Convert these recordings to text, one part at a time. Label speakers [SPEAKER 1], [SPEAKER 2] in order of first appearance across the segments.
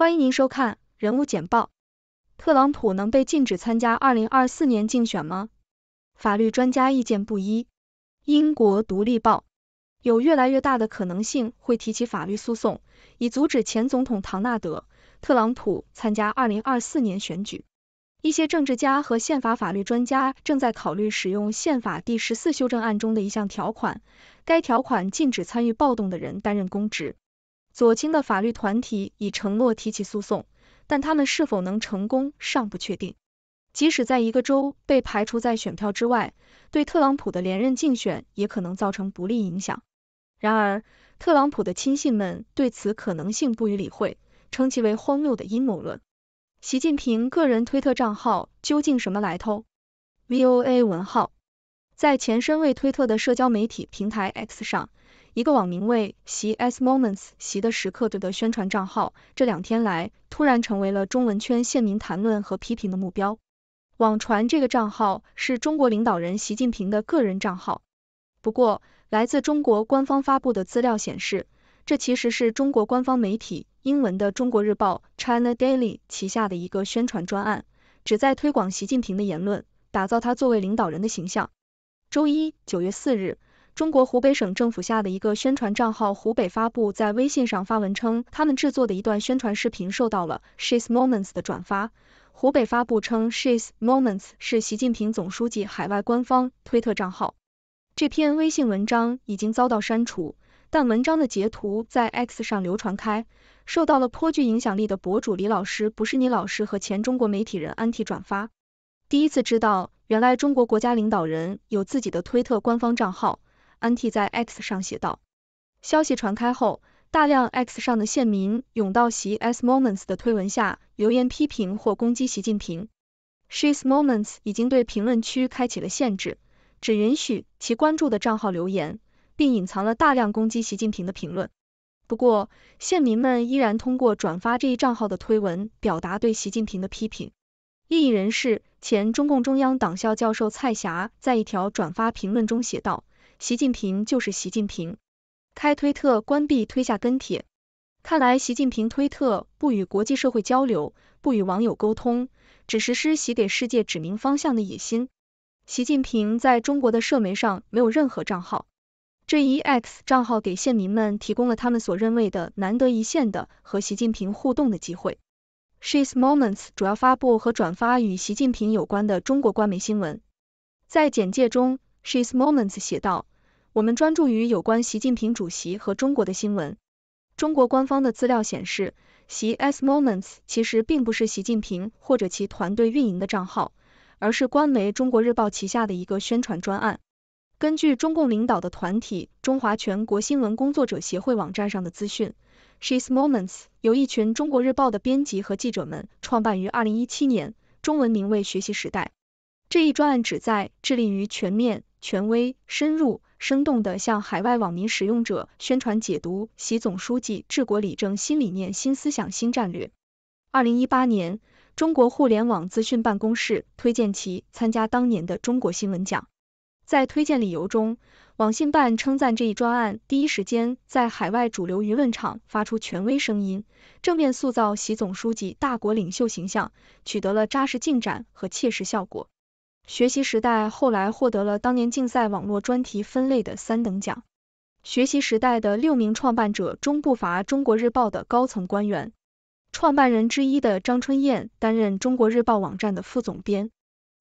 [SPEAKER 1] 欢迎您收看人物简报。特朗普能被禁止参加二零二四年竞选吗？法律专家意见不一。英国《独立报》有越来越大的可能性会提起法律诉讼，以阻止前总统唐纳德·特朗普参加二零二四年选举。一些政治家和宪法法律专家正在考虑使用宪法第十四修正案中的一项条款，该条款禁止参与暴动的人担任公职。左倾的法律团体已承诺提起诉讼，但他们是否能成功尚不确定。即使在一个州被排除在选票之外，对特朗普的连任竞选也可能造成不利影响。然而，特朗普的亲信们对此可能性不予理会，称其为荒谬的阴谋论。习近平个人推特账号究竟什么来头？VOA 文号在前身为推特的社交媒体平台 X 上。一个网名为“习 S Moments 习”的时刻的宣传账号，这两天来突然成为了中文圈现民谈论和批评的目标。网传这个账号是中国领导人习近平的个人账号，不过来自中国官方发布的资料显示，这其实是中国官方媒体英文的《中国日报 China Daily》旗下的一个宣传专案，旨在推广习近平的言论，打造他作为领导人的形象。周一，九月四日。中国湖北省政府下的一个宣传账号“湖北发布”在微信上发文称，他们制作的一段宣传视频受到了 “She's Moments” 的转发。湖北发布称，“She's Moments” 是习近平总书记海外官方推特账号。这篇微信文章已经遭到删除，但文章的截图在 X 上流传开，受到了颇具影响力的博主李老师（不是你老师）和前中国媒体人安体转发。第一次知道，原来中国国家领导人有自己的推特官方账号。安替在 X 上写道，消息传开后，大量 X 上的县民涌到习 S Moments 的推文下留言批评或攻击习近平。She's Moments 已经对评论区开启了限制，只允许其关注的账号留言，并隐藏了大量攻击习近平的评论。不过，县民们依然通过转发这一账号的推文表达对习近平的批评。异议人士、前中共中央党校教授蔡霞在一条转发评论中写道。习近平就是习近平，开推特关闭推下跟帖。看来习近平推特不与国际社会交流，不与网友沟通，只实施习给世界指明方向的野心。习近平在中国的社媒上没有任何账号，这一 X 账号给县民们提供了他们所认为的难得一见的和习近平互动的机会。She's Moments 主要发布和转发与习近平有关的中国官媒新闻。在简介中，She's Moments 写道。我们专注于有关习近平主席和中国的新闻。中国官方的资料显示，习 S Moments 其实并不是习近平或者其团队运营的账号，而是官媒《中国日报》旗下的一个宣传专案。根据中共领导的团体中华全国新闻工作者协会网站上的资讯，She's Moments 由一群《中国日报》的编辑和记者们创办于二零一七年，中文名为“学习时代”。这一专案旨在致力于全面。权威、深入、生动地向海外网民使用者宣传解读习总书记治国理政新理念、新思想、新战略。二零一八年，中国互联网资讯办公室推荐其参加当年的中国新闻奖。在推荐理由中，网信办称赞这一专案第一时间在海外主流舆论场发出权威声音，正面塑造习总书记大国领袖形象，取得了扎实进展和切实效果。学习时代后来获得了当年竞赛网络专题分类的三等奖。学习时代的六名创办者中不乏《中国日报》的高层官员，创办人之一的张春燕担任《中国日报》网站的副总编。《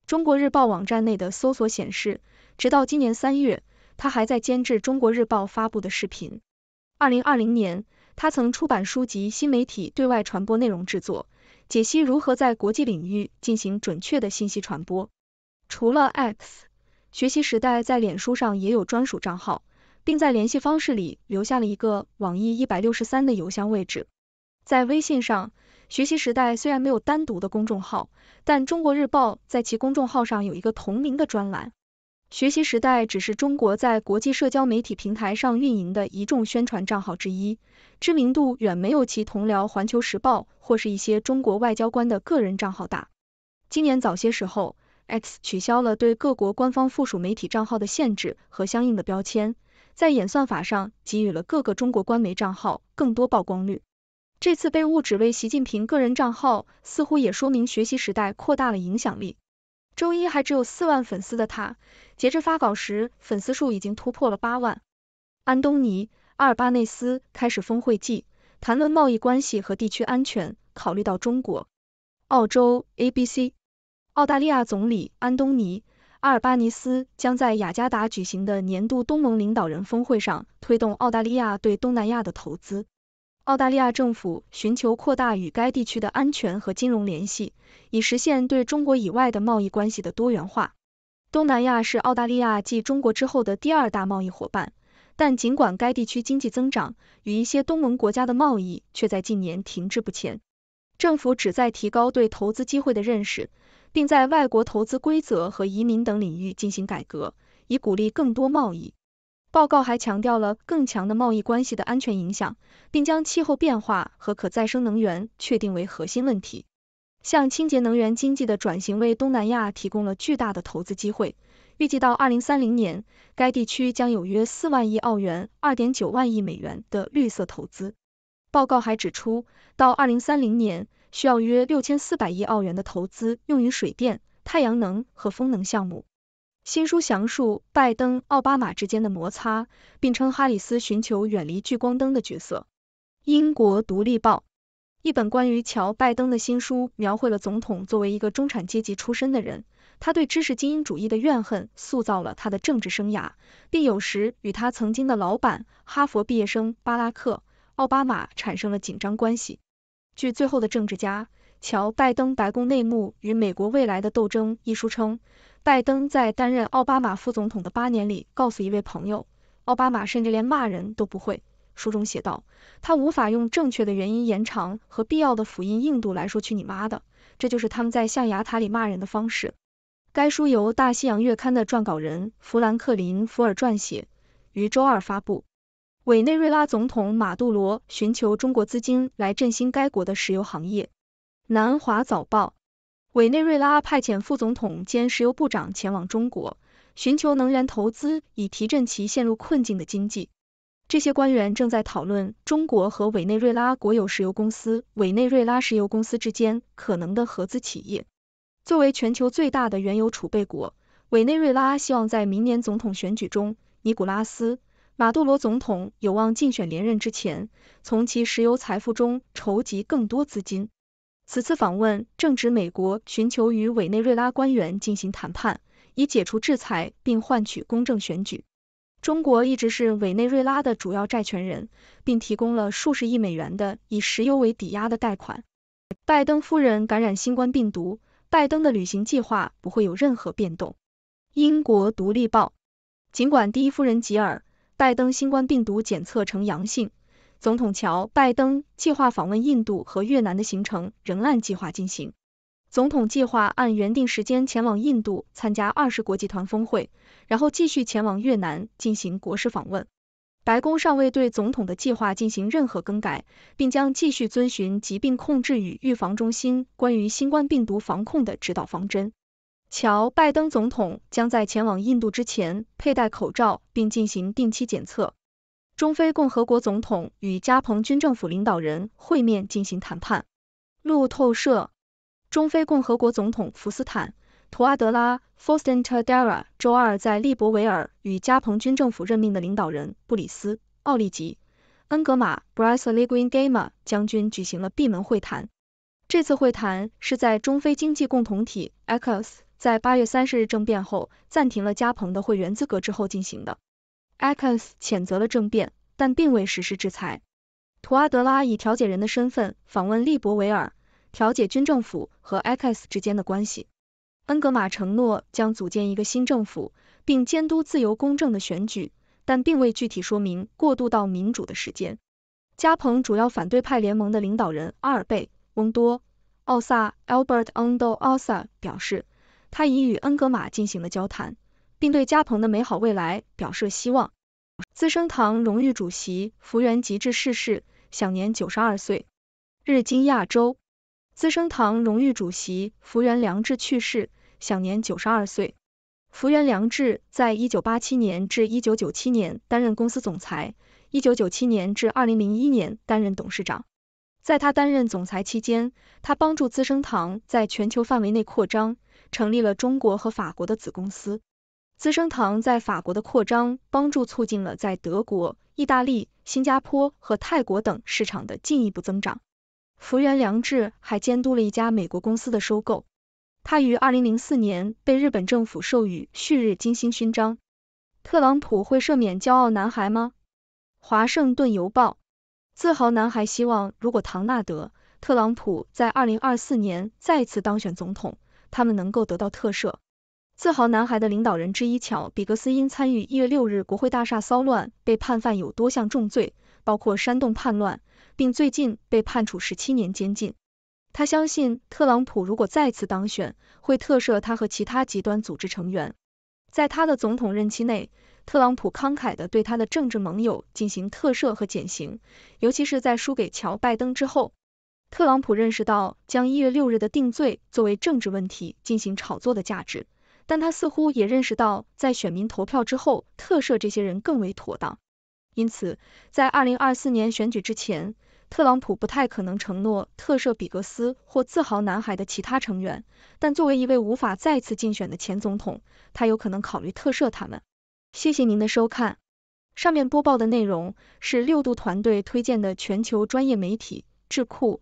[SPEAKER 1] 中国日报》网站内的搜索显示，直到今年三月，他还在监制《中国日报》发布的视频。二零二零年，他曾出版书籍《新媒体对外传播内容制作》，解析如何在国际领域进行准确的信息传播。除了 X，学习时代在脸书上也有专属账号，并在联系方式里留下了一个网易一百六十三的邮箱位置。在微信上，学习时代虽然没有单独的公众号，但中国日报在其公众号上有一个同名的专栏。学习时代只是中国在国际社交媒体平台上运营的一众宣传账号之一，知名度远没有其同僚环球时报或是一些中国外交官的个人账号大。今年早些时候。X 取消了对各国官方附属媒体账号的限制和相应的标签，在演算法上给予了各个中国官媒账号更多曝光率。这次被误指为习近平个人账号，似乎也说明学习时代扩大了影响力。周一还只有四万粉丝的他，截至发稿时粉丝数已经突破了八万。安东尼·阿尔巴内斯开始峰会季，谈论贸易关系和地区安全，考虑到中国、澳洲、ABC。澳大利亚总理安东尼阿尔巴尼斯将在雅加达举行的年度东盟领导人峰会上推动澳大利亚对东南亚的投资。澳大利亚政府寻求扩大与该地区的安全和金融联系，以实现对中国以外的贸易关系的多元化。东南亚是澳大利亚继中国之后的第二大贸易伙伴，但尽管该地区经济增长，与一些东盟国家的贸易却在近年停滞不前。政府旨在提高对投资机会的认识。并在外国投资规则和移民等领域进行改革，以鼓励更多贸易。报告还强调了更强的贸易关系的安全影响，并将气候变化和可再生能源确定为核心问题。向清洁能源经济的转型为东南亚提供了巨大的投资机会。预计到二零三零年，该地区将有约四万亿澳元（二点九万亿美元）的绿色投资。报告还指出，到二零三零年。需要约六千四百亿澳元的投资用于水电、太阳能和风能项目。新书详述拜登、奥巴马之间的摩擦，并称哈里斯寻求远离聚光灯的角色。英国《独立报》一本关于乔拜登的新书描绘了总统作为一个中产阶级出身的人，他对知识精英主义的怨恨塑造了他的政治生涯，并有时与他曾经的老板、哈佛毕业生巴拉克·奥巴马产生了紧张关系。据最后的政治家乔拜登白宫内幕与美国未来的斗争一书称，拜登在担任奥巴马副总统的八年里，告诉一位朋友，奥巴马甚至连骂人都不会。书中写道，他无法用正确的原因、延长和必要的辅音硬度来说去你妈的，这就是他们在象牙塔里骂人的方式。该书由大西洋月刊的撰稿人弗兰克林·福尔撰写，于周二发布。委内瑞拉总统马杜罗寻求中国资金来振兴该国的石油行业。南华早报：委内瑞拉派遣副总统兼石油部长前往中国，寻求能源投资以提振其陷入困境的经济。这些官员正在讨论中国和委内瑞拉国有石油公司委内瑞拉石油公司之间可能的合资企业。作为全球最大的原油储备国，委内瑞拉希望在明年总统选举中，尼古拉斯。马杜罗总统有望竞选连任之前，从其石油财富中筹集更多资金。此次访问正值美国寻求与委内瑞拉官员进行谈判，以解除制裁并换取公正选举。中国一直是委内瑞拉的主要债权人，并提供了数十亿美元的以石油为抵押的贷款。拜登夫人感染新冠病毒，拜登的旅行计划不会有任何变动。英国《独立报》尽管第一夫人吉尔。拜登新冠病毒检测呈阳性，总统乔·拜登计划访问印度和越南的行程仍按计划进行。总统计划按原定时间前往印度参加二十国集团峰会，然后继续前往越南进行国事访问。白宫尚未对总统的计划进行任何更改，并将继续遵循疾病控制与预防中心关于新冠病毒防控的指导方针。乔·拜登总统将在前往印度之前佩戴口罩，并进行定期检测。中非共和国总统与加蓬军政府领导人会面进行谈判。路透社，中非共和国总统福斯坦·图阿德拉 （Fostan t r d a r a 周二在利伯维尔与加蓬军政府任命的领导人布里斯·奥利吉·恩格玛 b r i s e l i v i e Gama） 将军举行了闭门会谈。这次会谈是在中非经济共同体 （ECO）。s 在八月三十日政变后暂停了加蓬的会员资格之后进行的。埃坎斯谴责了政变，但并未实施制裁。图阿德拉以调解人的身份访问利伯维尔，调解军政府和埃坎斯之间的关系。恩格玛承诺将组建一个新政府，并监督自由公正的选举，但并未具体说明过渡到民主的时间。加蓬主要反对派联盟的领导人阿尔贝·翁多·奥萨 （Albert Ondo Osa） 表示。他已与恩格玛进行了交谈，并对加蓬的美好未来表示希望。资生堂荣誉主席福原吉治逝世，享年九十二岁。日经亚洲，资生堂荣誉主席福原良治去世，享年九十二岁。福原良治在一九八七年至一九九七年担任公司总裁，一九九七年至二零零一年担任董事长。在他担任总裁期间，他帮助资生堂在全球范围内扩张。成立了中国和法国的子公司，资生堂在法国的扩张帮助促进了在德国、意大利、新加坡和泰国等市场的进一步增长。福原良志还监督了一家美国公司的收购。他于二零零四年被日本政府授予旭日金星勋章。特朗普会赦免骄傲男孩吗？华盛顿邮报。自豪男孩希望如果唐纳德·特朗普在二零二四年再次当选总统。他们能够得到特赦。自豪男孩的领导人之一乔·比格斯因参与一月六日国会大厦骚乱被判犯有多项重罪，包括煽动叛乱，并最近被判处十七年监禁。他相信特朗普如果再次当选，会特赦他和其他极端组织成员。在他的总统任期内，特朗普慷慨的对他的政治盟友进行特赦和减刑，尤其是在输给乔·拜登之后。特朗普认识到将一月六日的定罪作为政治问题进行炒作的价值，但他似乎也认识到在选民投票之后特赦这些人更为妥当。因此，在二零二四年选举之前，特朗普不太可能承诺特赦比格斯或“自豪男孩”的其他成员。但作为一位无法再次竞选的前总统，他有可能考虑特赦他们。谢谢您的收看。上面播报的内容是六度团队推荐的全球专业媒体智库。